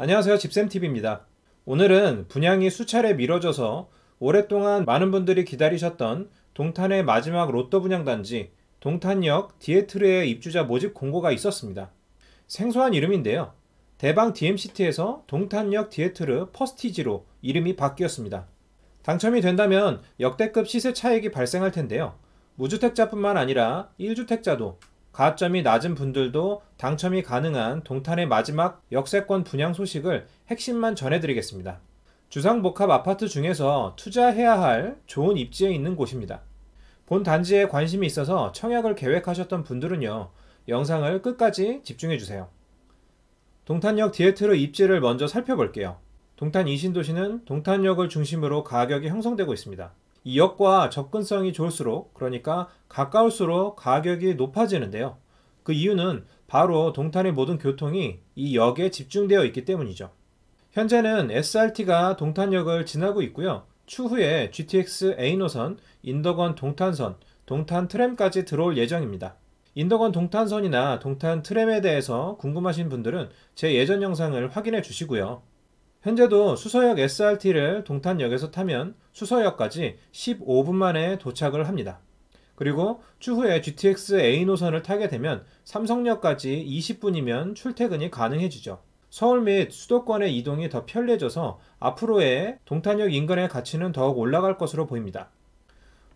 안녕하세요 집샘TV입니다. 오늘은 분양이 수차례 미뤄져서 오랫동안 많은 분들이 기다리셨던 동탄의 마지막 로또 분양단지 동탄역 디에트르의 입주자 모집 공고가 있었습니다. 생소한 이름인데요. 대방 DMCT에서 동탄역 디에트르 퍼스티지로 이름이 바뀌었습니다. 당첨이 된다면 역대급 시세 차익이 발생할 텐데요. 무주택자뿐만 아니라 1주택자도 가압점이 낮은 분들도 당첨이 가능한 동탄의 마지막 역세권 분양 소식을 핵심만 전해드리겠습니다. 주상복합 아파트 중에서 투자해야 할 좋은 입지에 있는 곳입니다. 본 단지에 관심이 있어서 청약을 계획하셨던 분들은요, 영상을 끝까지 집중해주세요. 동탄역 디에트로 입지를 먼저 살펴볼게요. 동탄 이신도시는 동탄역을 중심으로 가격이 형성되고 있습니다. 이 역과 접근성이 좋을수록 그러니까 가까울수록 가격이 높아지는데요. 그 이유는 바로 동탄의 모든 교통이 이 역에 집중되어 있기 때문이죠. 현재는 SRT가 동탄역을 지나고 있고요. 추후에 GTX A 노선, 인덕원 동탄선, 동탄 트램까지 들어올 예정입니다. 인덕원 동탄선이나 동탄 트램에 대해서 궁금하신 분들은 제 예전 영상을 확인해 주시고요. 현재도 수서역 SRT를 동탄역에서 타면 수서역까지 15분 만에 도착을 합니다. 그리고 추후에 GTX A 노선을 타게 되면 삼성역까지 20분이면 출퇴근이 가능해지죠. 서울 및 수도권의 이동이 더 편리해져서 앞으로의 동탄역 인근의 가치는 더욱 올라갈 것으로 보입니다.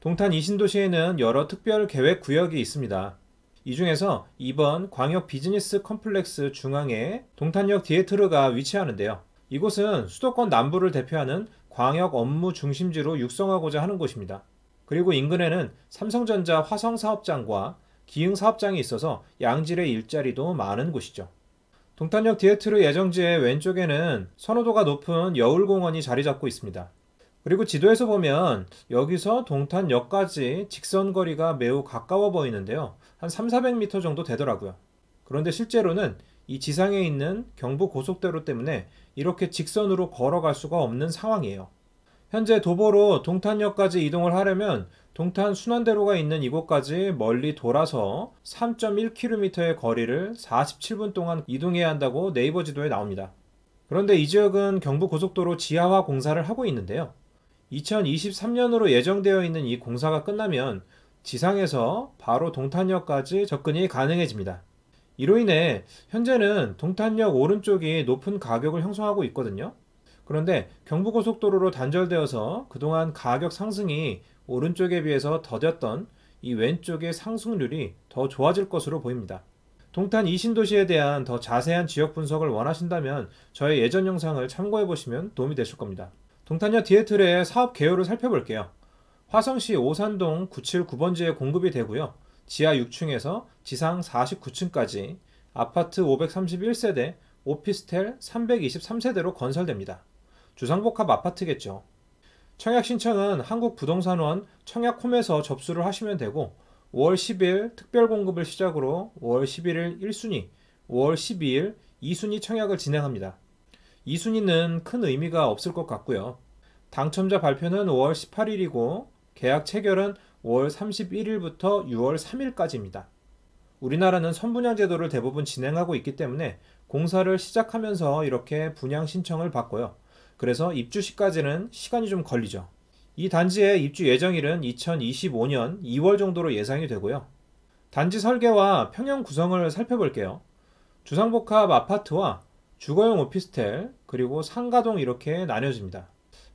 동탄 이신도시에는 여러 특별 계획 구역이 있습니다. 이 중에서 2번 광역 비즈니스 컴플렉스 중앙에 동탄역 디에트르가 위치하는데요. 이곳은 수도권 남부를 대표하는 광역 업무 중심지로 육성하고자 하는 곳입니다. 그리고 인근에는 삼성전자 화성 사업장과 기흥 사업장이 있어서 양질의 일자리도 많은 곳이죠. 동탄역 디에트르 예정지의 왼쪽에는 선호도가 높은 여울공원이 자리 잡고 있습니다. 그리고 지도에서 보면 여기서 동탄역까지 직선 거리가 매우 가까워 보이는데요. 한 3, 400m 정도 되더라고요. 그런데 실제로는 이 지상에 있는 경부 고속도로 때문에 이렇게 직선으로 걸어갈 수가 없는 상황이에요. 현재 도보로 동탄역까지 이동을 하려면 동탄 순환대로가 있는 이곳까지 멀리 돌아서 3.1km의 거리를 47분 동안 이동해야 한다고 네이버 지도에 나옵니다. 그런데 이 지역은 경부 고속도로 지하화 공사를 하고 있는데요. 2023년으로 예정되어 있는 이 공사가 끝나면 지상에서 바로 동탄역까지 접근이 가능해집니다. 이로 인해 현재는 동탄역 오른쪽이 높은 가격을 형성하고 있거든요. 그런데 경부고속도로로 단절되어서 그동안 가격 상승이 오른쪽에 비해서 더뎠던 이 왼쪽의 상승률이 더 좋아질 것으로 보입니다. 동탄 이신도시에 대한 더 자세한 지역 분석을 원하신다면 저의 예전 영상을 참고해 보시면 도움이 되실 겁니다. 동탄역 디에틀의 사업 개요를 살펴볼게요. 화성시 오산동 979번지에 공급이 되고요. 지하 6층에서 지상 49층까지 아파트 531세대, 오피스텔 323세대로 건설됩니다. 주상복합 아파트겠죠. 청약 신청은 한국부동산원 청약홈에서 접수를 하시면 되고 5월 10일 특별 공급을 시작으로 5월 11일 1순위, 5월 12일 2순위 청약을 진행합니다. 2순위는 큰 의미가 없을 것 같고요. 당첨자 발표는 5월 18일이고 계약 체결은 5월 31일부터 6월 3일까지입니다. 우리나라는 선분양 제도를 대부분 진행하고 있기 때문에 공사를 시작하면서 이렇게 분양 신청을 받고요. 그래서 입주 시까지는 시간이 좀 걸리죠. 이 단지의 입주 예정일은 2025년 2월 정도로 예상이 되고요. 단지 설계와 평형 구성을 살펴볼게요. 주상복합 아파트와 주거용 오피스텔 그리고 상가동 이렇게 나뉘어집니다.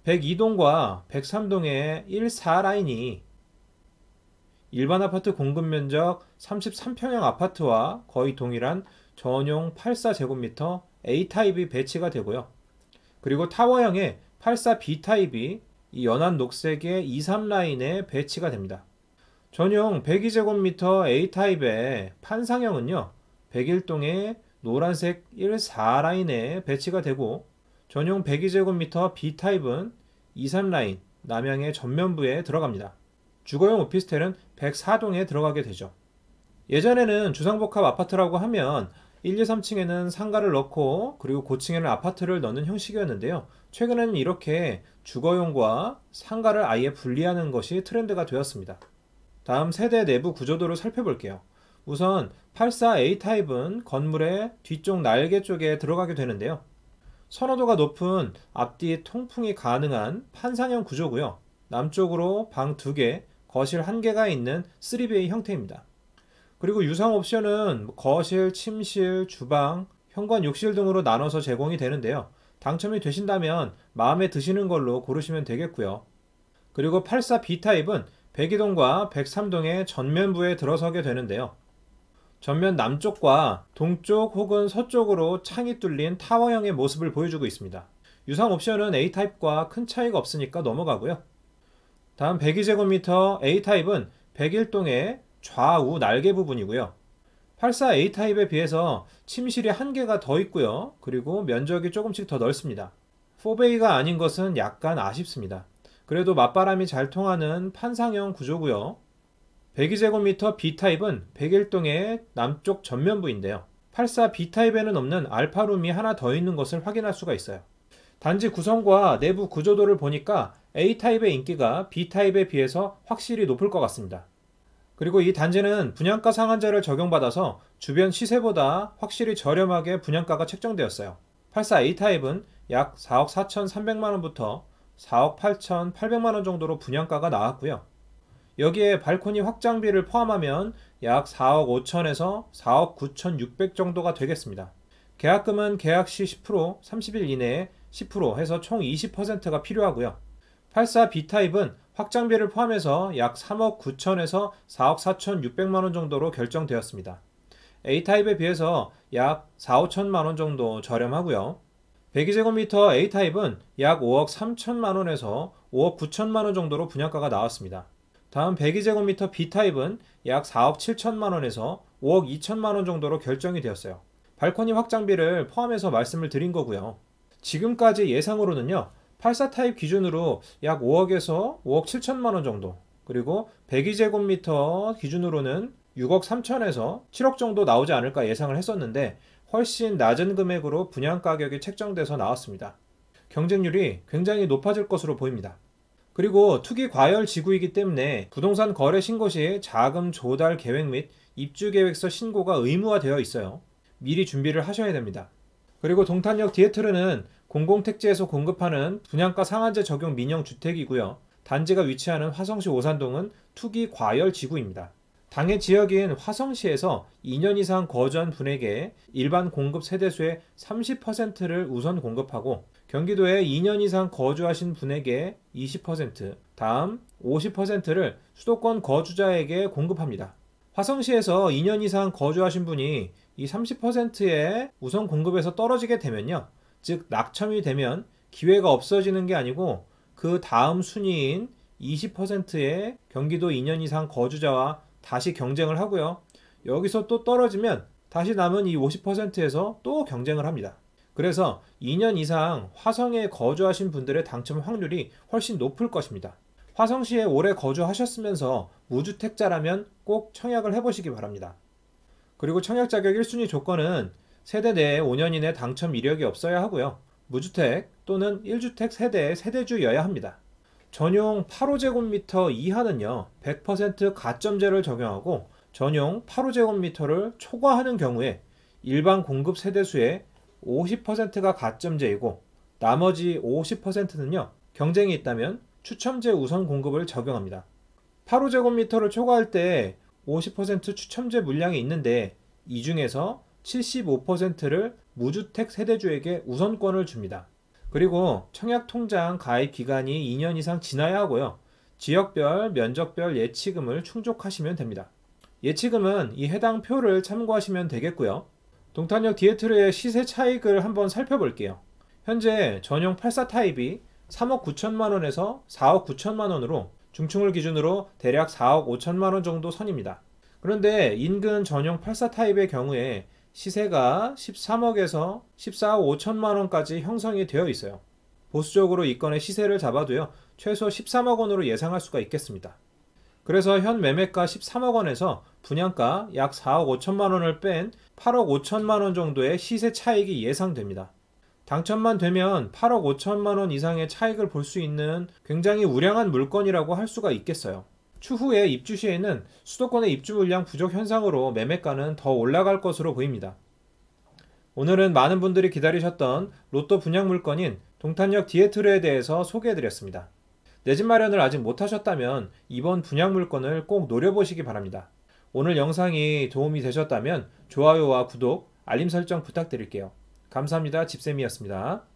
102동과 103동의 1, 4라인이 일반 아파트 공급 면적 33평형 아파트와 거의 동일한 전용 84제곱미터 A타입이 배치가 되고요. 그리고 타워형의 84B타입이 이 연한 녹색의 2, 3라인에 배치가 됩니다. 전용 102제곱미터 A타입의 판상형은요. 101동의 노란색 1, 4라인에 배치가 되고 전용 102제곱미터 B타입은 2, 3라인 남향의 전면부에 들어갑니다. 주거용 오피스텔은 104동에 들어가게 되죠. 예전에는 주상복합 아파트라고 하면 1, 2, 3층에는 상가를 넣고 그리고 고층에는 아파트를 넣는 형식이었는데요. 최근에는 이렇게 주거용과 상가를 아예 분리하는 것이 트렌드가 되었습니다. 다음 세대 내부 구조도를 살펴볼게요. 우선 84A 타입은 건물의 뒤쪽 날개 쪽에 들어가게 되는데요. 선호도가 높은 앞뒤 통풍이 가능한 판상형 구조고요. 남쪽으로 방 2개, 거실 한 개가 있는 3베이 형태입니다. 그리고 유상 옵션은 거실, 침실, 주방, 현관 욕실 등으로 나눠서 제공이 되는데요. 당첨이 되신다면 마음에 드시는 걸로 고르시면 되겠고요. 그리고 84 B타입은 102동과 103동의 전면부에 들어서게 되는데요. 전면 남쪽과 동쪽 혹은 서쪽으로 창이 뚫린 타워형의 모습을 보여주고 있습니다. 유상 옵션은 A타입과 큰 차이가 없으니까 넘어가고요. 다음 102제곱미터 A타입은 101동의 좌우 날개 부분이고요. 84A타입에 비해서 침실이 한 개가 더 있고요. 그리고 면적이 조금씩 더 넓습니다. 4베이가 아닌 것은 약간 아쉽습니다. 그래도 맞바람이 잘 통하는 판상형 구조고요. 102제곱미터 B타입은 101동의 남쪽 전면부인데요. 84B타입에는 없는 알파룸이 하나 더 있는 것을 확인할 수가 있어요. 단지 구성과 내부 구조도를 보니까 A타입의 인기가 B타입에 비해서 확실히 높을 것 같습니다. 그리고 이 단지는 분양가 상한제를 적용받아서 주변 시세보다 확실히 저렴하게 분양가가 책정되었어요. 84 A타입은 약 4억 4,300만원부터 4억 8,800만원 정도로 분양가가 나왔고요. 여기에 발코니 확장비를 포함하면 약 4억 5천에서 4억 9천6백 정도가 되겠습니다. 계약금은 계약 시 10%, 30일 이내에 10% 해서 총 20%가 필요하고요. 84 B타입은 확장비를 포함해서 약 3억 9천에서 4억 4천 6백만원 정도로 결정되었습니다. A타입에 비해서 약 4, 5천만원 정도 저렴하고요. 102제곱미터 A타입은 약 5억 3천만원에서 5억 9천만원 정도로 분양가가 나왔습니다. 다음 102제곱미터 B타입은 약 4억 7천만원에서 5억 2천만원 정도로 결정이 되었어요. 발코니 확장비를 포함해서 말씀을 드린 거고요. 지금까지 예상으로는요. 84 타입 기준으로 약 5억에서 5억 7천만 원 정도 그리고 102제곱미터 기준으로는 6억 3천에서 7억 정도 나오지 않을까 예상을 했었는데 훨씬 낮은 금액으로 분양 가격이 책정돼서 나왔습니다. 경쟁률이 굉장히 높아질 것으로 보입니다. 그리고 투기 과열 지구이기 때문에 부동산 거래 신고 시 자금 조달 계획 및 입주 계획서 신고가 의무화되어 있어요. 미리 준비를 하셔야 됩니다. 그리고 동탄역 디에트르는 공공택지에서 공급하는 분양가 상한제 적용 민영 주택이고요. 단지가 위치하는 화성시 오산동은 투기 과열 지구입니다. 당해 지역인 화성시에서 2년 이상 거주한 분에게 일반 공급 세대수의 30%를 우선 공급하고 경기도에 2년 이상 거주하신 분에게 20%, 다음 50%를 수도권 거주자에게 공급합니다. 화성시에서 2년 이상 거주하신 분이 이 30%의 우선 공급에서 떨어지게 되면요. 즉 낙첨이 되면 기회가 없어지는 게 아니고 그 다음 순위인 20%의 경기도 2년 이상 거주자와 다시 경쟁을 하고요. 여기서 또 떨어지면 다시 남은 이 50%에서 또 경쟁을 합니다. 그래서 2년 이상 화성에 거주하신 분들의 당첨 확률이 훨씬 높을 것입니다. 화성시에 오래 거주하셨으면서 무주택자라면 꼭 청약을 해보시기 바랍니다. 그리고 청약 자격 1순위 조건은 세대 내에 5년 이내 당첨 이력이 없어야 하고요. 무주택 또는 1주택 세대의 세대주여야 합니다. 전용 8호제곱미터 이하는요, 100% 가점제를 적용하고 전용 8호제곱미터를 초과하는 경우에 일반 공급 세대수의 50%가 가점제이고 나머지 50%는요, 경쟁이 있다면 추첨제 우선 공급을 적용합니다. 8호제곱미터를 초과할 때 50% 추첨제 물량이 있는데 이 중에서 75%를 무주택 세대주에게 우선권을 줍니다. 그리고 청약통장 가입 기간이 2년 이상 지나야 하고요. 지역별, 면적별 예치금을 충족하시면 됩니다. 예치금은 이 해당 표를 참고하시면 되겠고요. 동탄역 디에트르의 시세 차익을 한번 살펴볼게요. 현재 전용 84 타입이 3억 9천만 원에서 4억 9천만 원으로 중층을 기준으로 대략 4억 5천만 원 정도 선입니다. 그런데 인근 전용 84 타입의 경우에 시세가 13억에서 14억 5천만 원까지 형성이 되어 있어요. 보수적으로 이 건의 시세를 잡아도요. 최소 13억 원으로 예상할 수가 있겠습니다. 그래서 현 매매가 13억 원에서 분양가 약 4억 5천만 원을 뺀 8억 5천만 원 정도의 시세 차익이 예상됩니다. 당첨만 되면 8억 5천만 원 이상의 차익을 볼 수 있는 굉장히 우량한 물건이라고 할 수가 있겠어요. 추후에 입주 시에는 수도권의 입주 물량 부족 현상으로 매매가는 더 올라갈 것으로 보입니다. 오늘은 많은 분들이 기다리셨던 로또 분양 물건인 동탄역 디에트르에 대해서 소개해드렸습니다. 내 집 마련을 아직 못하셨다면 이번 분양 물건을 꼭 노려보시기 바랍니다. 오늘 영상이 도움이 되셨다면 좋아요와 구독, 알림 설정 부탁드릴게요. 감사합니다. 집쌤이었습니다.